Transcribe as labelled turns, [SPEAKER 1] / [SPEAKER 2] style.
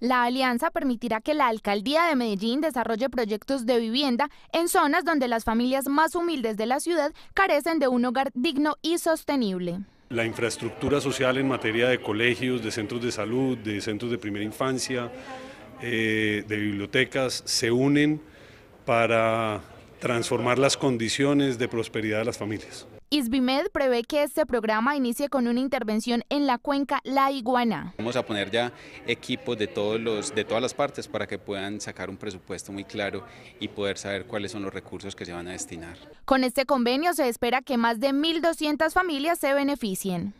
[SPEAKER 1] La alianza permitirá que la alcaldía de Medellín desarrolle proyectos de vivienda en zonas donde las familias más humildes de la ciudad carecen de un hogar digno y sostenible.
[SPEAKER 2] La infraestructura social en materia de colegios, de centros de salud, de centros de primera infancia, eh, de bibliotecas, se unen para transformar las condiciones de prosperidad de las familias.
[SPEAKER 1] ISBIMED prevé que este programa inicie con una intervención en la cuenca La Iguana.
[SPEAKER 2] Vamos a poner ya
[SPEAKER 3] equipos de, todos los, de todas las partes para que puedan sacar un presupuesto muy claro y poder saber cuáles son los recursos que se van a destinar.
[SPEAKER 1] Con este convenio se espera que más de 1.200 familias se beneficien.